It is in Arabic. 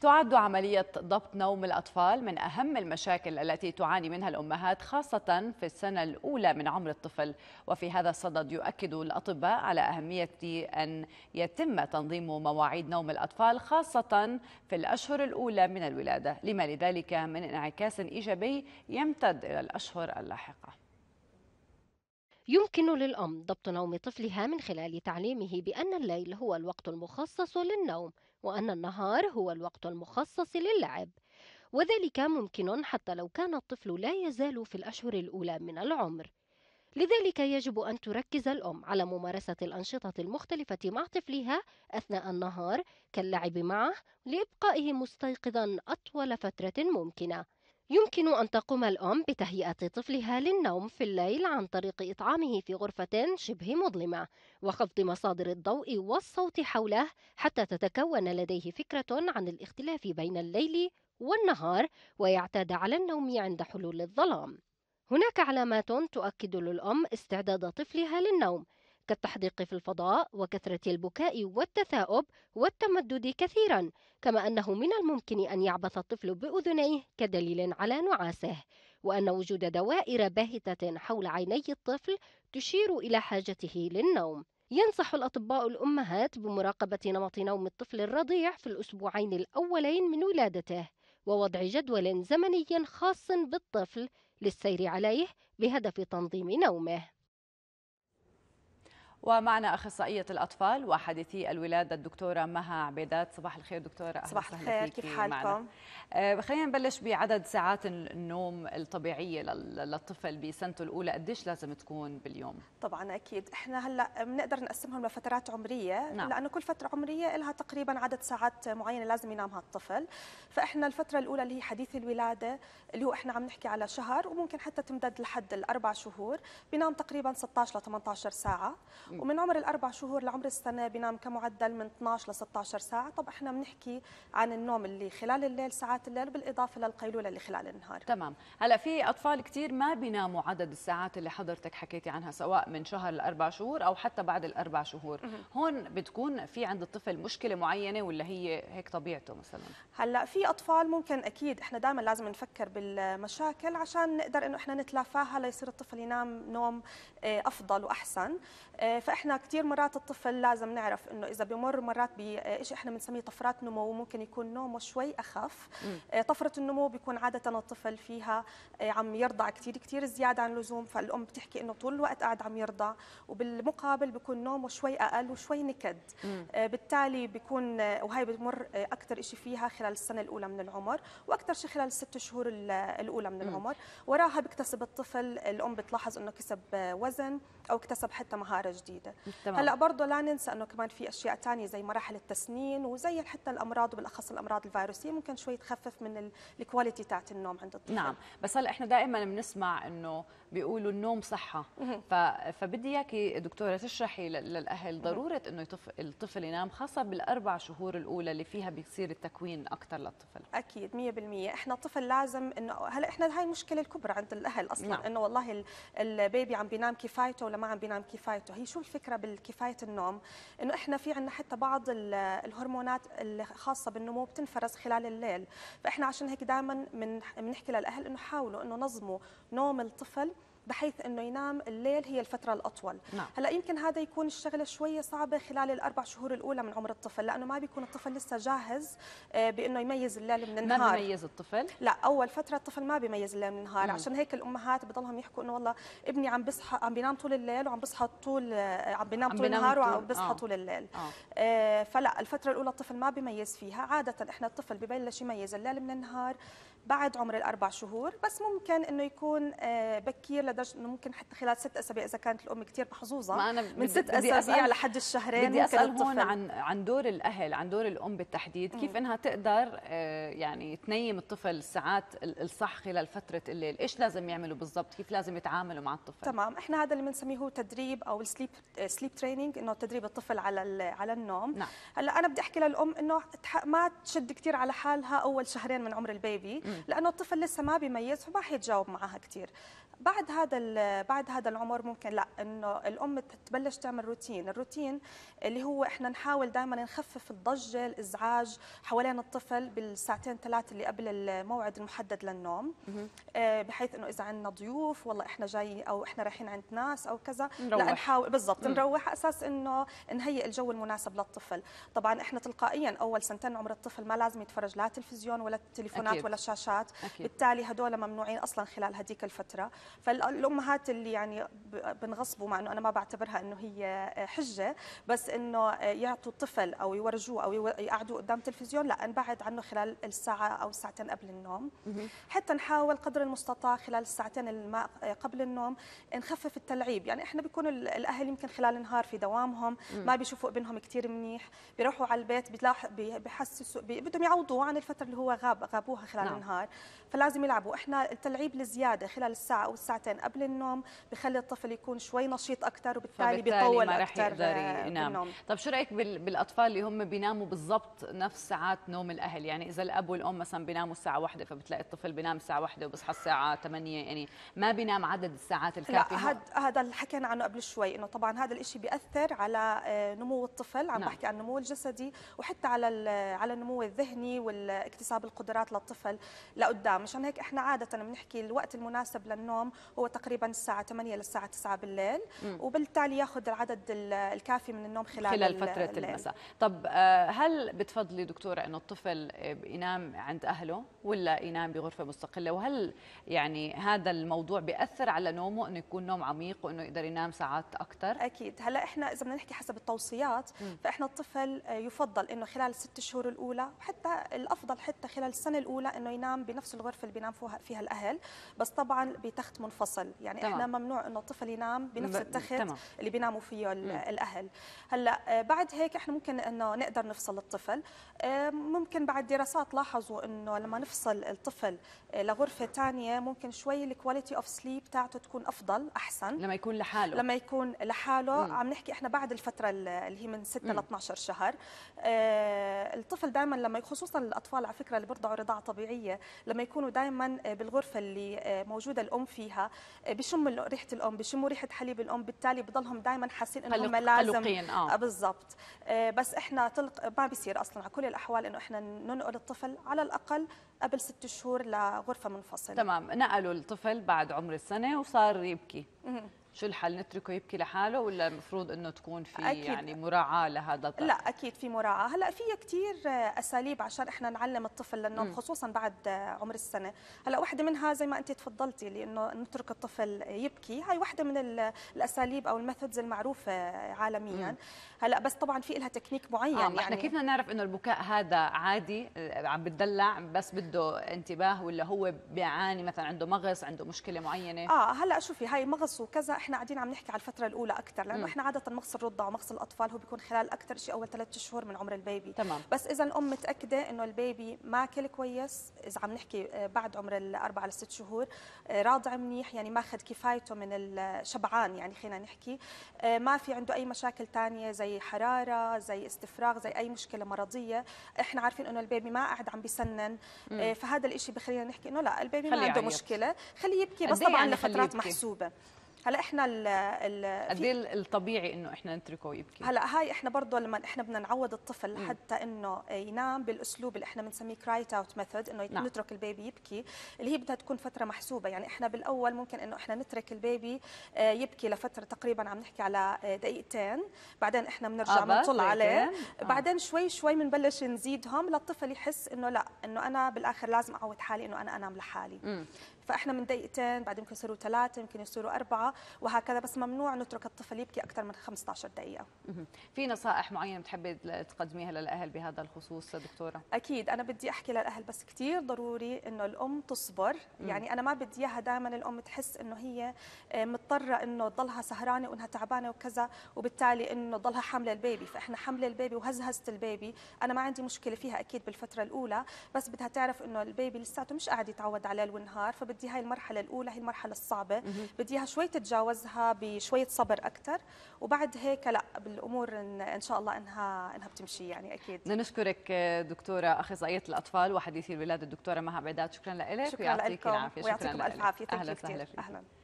تعد عملية ضبط نوم الأطفال من أهم المشاكل التي تعاني منها الأمهات خاصة في السنة الأولى من عمر الطفل وفي هذا الصدد يؤكد الأطباء على أهمية أن يتم تنظيم مواعيد نوم الأطفال خاصة في الأشهر الأولى من الولادة لما لذلك من انعكاس إيجابي يمتد إلى الأشهر اللاحقة يمكن للأم ضبط نوم طفلها من خلال تعليمه بأن الليل هو الوقت المخصص للنوم وأن النهار هو الوقت المخصص للعب وذلك ممكن حتى لو كان الطفل لا يزال في الأشهر الأولى من العمر لذلك يجب أن تركز الأم على ممارسة الأنشطة المختلفة مع طفلها أثناء النهار كاللعب معه لإبقائه مستيقظا أطول فترة ممكنة يمكن أن تقوم الأم بتهيئة طفلها للنوم في الليل عن طريق إطعامه في غرفة شبه مظلمة وخفض مصادر الضوء والصوت حوله حتى تتكون لديه فكرة عن الاختلاف بين الليل والنهار ويعتاد على النوم عند حلول الظلام. هناك علامات تؤكد للأم استعداد طفلها للنوم كالتحديق في الفضاء وكثرة البكاء والتثاؤب والتمدد كثيرا كما أنه من الممكن أن يعبث الطفل بأذنيه كدليل على نعاسه وأن وجود دوائر باهتة حول عيني الطفل تشير إلى حاجته للنوم ينصح الأطباء الأمهات بمراقبة نمط نوم الطفل الرضيع في الأسبوعين الأولين من ولادته ووضع جدول زمني خاص بالطفل للسير عليه بهدف تنظيم نومه ومعنا أخصائية الأطفال وحديثي الولادة الدكتورة مها عبيدات صباح الخير دكتورة أهلا صباح الخير كيف حالكم؟ آه خلينا نبلش بعدد ساعات النوم الطبيعية للطفل بسنته الأولى قديش لازم تكون باليوم؟ طبعا أكيد إحنا هلأ بنقدر نقسمهم لفترات عمرية نعم. لأنه كل فترة عمرية لها تقريبا عدد ساعات معينة لازم ينامها الطفل فإحنا الفترة الأولى اللي هي حديث الولادة اللي هو إحنا عم نحكي على شهر وممكن حتى تمتد لحد الأربع شهور بينام تقريبا 16 ل 18 ساعة ومن عمر الاربع شهور لعمر السنه بينام كمعدل من 12 ل 16 ساعه طب احنا بنحكي عن النوم اللي خلال الليل ساعات الليل بالاضافه للقيلوله اللي خلال النهار تمام هلا في اطفال كثير ما بيناموا عدد الساعات اللي حضرتك حكيتي عنها سواء من شهر لاربع شهور او حتى بعد الاربع شهور هون بتكون في عند الطفل مشكله معينه ولا هي هيك طبيعته مثلا هلا في اطفال ممكن اكيد احنا دائما لازم نفكر بالمشاكل عشان نقدر انه احنا نتلافاها ليصير الطفل ينام نوم آه، افضل واحسن آه، فاحنا كثير مرات الطفل لازم نعرف انه اذا بمر مرات بشيء آه، احنا بنسميه طفرات نمو ممكن يكون نومه شوي اخف مم. آه، طفره النمو بيكون عاده الطفل فيها آه، عم يرضع كثير كثير زياده عن اللزوم فالام بتحكي انه طول الوقت قاعد عم يرضع وبالمقابل بيكون نومه شوي اقل وشوي نكد مم. بالتالي بيكون وهي بتمر اكثر شيء فيها خلال السنه الاولى من العمر واكثر شيء خلال الست شهور الاولى من العمر مم. وراها بيكتسب الطفل الام بتلاحظ انه كسب وزن او اكتسب حتى مهاره جديده جديده تمام. هلا برضه لا ننسى انه كمان في اشياء ثانيه زي مراحل التسنين وزي حتى الامراض وبالاخص الامراض الفيروسيه ممكن شوي تخفف من الكواليتي تاعت النوم عند الطفل نعم بس هلا احنا دائما بنسمع انه بيقولوا النوم صحه ف... فبدي اياكي دكتوره تشرحي للاهل ضروره انه الطفل ينام خاصه بالاربع شهور الاولى اللي فيها بيصير التكوين اكثر للطفل اكيد 100% احنا الطفل لازم انه هلا احنا هاي المشكله الكبرى عند الاهل اصلا نعم. انه والله البيبي عم بينام كفايته ولا ما عم بينام كفايته هي شو الفكره بالكفايه النوم انه احنا في عندنا حتى بعض الهرمونات الخاصه بالنمو بتنفرز خلال الليل فاحنا عشان هيك دائما بنحكي للاهل انه حاولوا انه نظموا نوم الطفل بحيث انه ينام الليل هي الفتره الاطول نعم. هلا يمكن هذا يكون الشغله شويه صعبه خلال الاربع شهور الاولى من عمر الطفل لانه ما بيكون الطفل لسه جاهز آه، بانه يميز الليل من النهار ما بيميز الطفل لا اول فتره الطفل ما بيميز الليل من النهار مم. عشان هيك الامهات بضلهم يحكوا انه والله ابني عم بصحى عم بينام طول الليل وعم بصحى طول آه، عم بينام طول النهار وعم بصحى آه. طول الليل آه. آه فلا الفتره الاولى الطفل ما بيميز فيها عاده احنا الطفل ببلش يميز الليل من النهار بعد عمر الاربع شهور بس ممكن انه يكون آه، بكير لدرجه انه ممكن حتى خلال ست اسابيع اذا كانت الام كثير محظوظه ما أنا من ست اسابيع لحد الشهرين بدي اسال هون عن عن دور الاهل عن دور الام بالتحديد كيف انها تقدر آه، يعني تنيم الطفل الساعات الصح خلال فتره الليل ايش لازم يعملوا بالضبط كيف لازم يتعاملوا مع الطفل تمام احنا هذا اللي بنسميه هو تدريب او السليب سليب تريننج انه تدريب الطفل على على النوم نعم. هلا انا بدي احكي للام انه ما تشد كثير على حالها اول شهرين من عمر البيبي م. لانه الطفل لسه ما بيميز فما حيتجاوب معها كثير بعد هذا بعد هذا العمر ممكن لا انه الام تبلش تعمل روتين الروتين اللي هو احنا نحاول دائما نخفف الضجه الازعاج حوالين الطفل بالساعتين ثلاث اللي قبل الموعد المحدد للنوم آه، بحيث انه اذا عندنا ضيوف والله احنا جاي او احنا رايحين عند ناس او كذا لا نحاول بالضبط نروح اساس انه نهيئ الجو المناسب للطفل طبعا احنا تلقائيا اول سنتين عمر الطفل ما لازم يتفرج لا تلفزيون ولا تليفونات ولا شاشات الشاشات أكيد. بالتالي هدول ممنوعين اصلا خلال هذيك الفتره فالامهات اللي يعني بنغصبوا مع انه انا ما بعتبرها انه هي آه، حجه بس انه آه، يعطوا الطفل او يورجوه او يقعدوا قدام تلفزيون لا نبعد عنه خلال الساعه او الساعتين قبل النوم حتى نحاول قدر المستطاع خلال الساعتين الماء آه، قبل النوم نخفف التلعيب يعني احنا بيكون الاهل يمكن خلال النهار في دوامهم ما بيشوفوا ابنهم كثير منيح بيروحوا على البيت بيحسسوا بدهم يعوضوا عن الفتره اللي هو غاب غابوها خلال نعم. النهار النهار فلازم يلعبوا احنا التلعيب الزياده خلال الساعه او الساعتين قبل النوم بخلي الطفل يكون شوي نشيط اكثر وبالتالي بيطول ما رح يقدر ينام طب شو رايك بالاطفال اللي هم بيناموا بالضبط نفس ساعات نوم الاهل يعني اذا الاب والام مثلا بيناموا الساعه 1 فبتلاقي الطفل بينام الساعه 1 وبصحى الساعه 8 يعني ما بينام عدد الساعات الكافيه لا هذا هذا اللي حكينا عنه قبل شوي انه طبعا هذا الشيء بياثر على آه، نمو الطفل عم نعم. بحكي عن النمو الجسدي وحتى على على النمو الذهني واكتساب القدرات للطفل لقدام مشان هيك احنا عاده بنحكي الوقت المناسب للنوم هو تقريبا الساعه 8 للساعه 9 بالليل وبالتالي ياخذ العدد الكافي من النوم خلال خلال فتره الليل. المساء طب آه، هل بتفضلي دكتوره انه الطفل ينام عند اهله ولا ينام بغرفه مستقله وهل يعني هذا الموضوع بياثر على نومه انه يكون نوم عميق وانه يقدر ينام ساعات اكثر اكيد هلا احنا اذا بدنا نحكي حسب التوصيات م. فاحنا الطفل يفضل انه خلال الست شهور الاولى وحتى الافضل حتى خلال السنه الاولى انه ينام بينام بنفس الغرفه اللي بينام فيها الاهل بس طبعا بتخت منفصل يعني طبعا. احنا ممنوع انه الطفل ينام بنفس التخت طبعا. اللي بيناموا فيه الاهل هلا آه، بعد هيك احنا ممكن انه نقدر نفصل الطفل آه، ممكن بعد دراسات لاحظوا انه لما نفصل الطفل آه، لغرفه ثانيه ممكن شوي الكواليتي اوف سليب تاعته تكون افضل احسن لما يكون لحاله لما يكون لحاله مم. عم نحكي احنا بعد الفتره اللي هي من 6 ل 12 شهر الطفل دائما لما خصوصا الاطفال على فكره اللي برضعوا رضاعه طبيعيه لما يكونوا دائما آه، بالغرفه اللي آه، موجوده الام فيها آه، بشموا ريحه الام بشموا ريحه حليب الام بالتالي بضلهم دائما حاسين انهم لازم آه. بالضبط بس احنا تلق ما بيصير اصلا على كل الاحوال انه احنا ننقل الطفل على الاقل قبل ست شهور لغرفه منفصله تمام نقلوا الطفل بعد عمر السنه وصار يبكي شو الحل نتركه يبكي لحاله ولا المفروض انه تكون في أكيد. يعني مراعاه لهذا الطفل لا اكيد في مراعاه هلا في كثير اساليب عشان احنا نعلم الطفل للنوم خصوصا بعد عمر السنه هلا واحده منها زي ما انت تفضلتي لانه نترك الطفل يبكي هاي وحده من الاساليب او الميثودز المعروفه عالميا م. هلا بس طبعا في لها تكنيك معين آه يعني احنا كيف نعرف انه البكاء هذا عادي آه، عم بتدلع بس بده انتباه ولا هو بيعاني مثلا عنده مغص عنده مشكله معينه اه هلا شوفي هاي مغص وكذا احنا قاعدين عم نحكي على الفتره الاولى اكثر لانه م. احنا عاده مغص الرضع ومغص الاطفال هو بيكون خلال اكثر شيء اول ثلاث شهور من عمر البيبي تمام. بس اذا الام متاكده انه البيبي ماكل كويس اذا عم نحكي آه، بعد عمر الاربع لست شهور آه، راضع منيح يعني ماخذ كفايته من الشبعان آه، يعني خلينا نحكي ما في عنده اي مشاكل ثانيه زي حراره زي استفراغ زي اي مشكله مرضيه احنا عارفين انه البيبي ما قاعد عم بيسنن م. فهذا الشيء بخلينا نحكي انه لا البيبي ما عنده يعني مشكله خليه يبكي بس إيه طبعا يعني لفترات محسوبه هلا احنا ال ال قد ايه الطبيعي انه احنا نتركه يبكي هلا هاي احنا برضه لما احنا بدنا نعود الطفل م. حتى انه ينام بالاسلوب اللي احنا بنسميه كرايت اوت ميثود انه نعم. نترك البيبي يبكي اللي هي بدها تكون فتره محسوبه يعني احنا بالاول ممكن انه احنا نترك البيبي آه، يبكي لفتره تقريبا عم نحكي على آه، دقيقتين بعدين احنا بنرجع آه، بنطل عليه آه. بعدين شوي شوي بنبلش نزيدهم للطفل يحس انه لا انه انا بالاخر لازم اعود حالي انه انا انام لحالي مم. فاحنا من دقيقتين بعدين يمكن يصيروا ثلاثه يمكن يصيروا اربعه وهكذا بس ممنوع نترك الطفل يبكي اكثر من 15 دقيقه في نصائح معينه بتحبي تقدميها للاهل بهذا الخصوص دكتوره اكيد انا بدي احكي للاهل بس كثير ضروري انه الام تصبر يعني انا ما بدي اياها دائما الام تحس انه هي آه، مضطره انه تضلها سهرانه وانها تعبانه وكذا وبالتالي انه تضلها حامله البيبي فاحنا حامله البيبي وهزهزه البيبي انا ما عندي مشكله فيها اكيد بالفتره الاولى بس بدها تعرف انه البيبي لساته مش قاعد يتعود على ليل ونهار فبدي بدي هاي المرحله الاولى هي المرحله الصعبه بديها شوي تتجاوزها بشويه صبر اكثر وبعد هيك لا بالامور ان, إن شاء الله انها انها بتمشي يعني اكيد بدنا نشكرك دكتوره اخصائيه الاطفال وحديثي الولاده الدكتوره مها عبيدات شكرا لك شكرا ويعطيك العافيه شكرا ويعطيكم الف عافيه اهلا وسهلا اهلا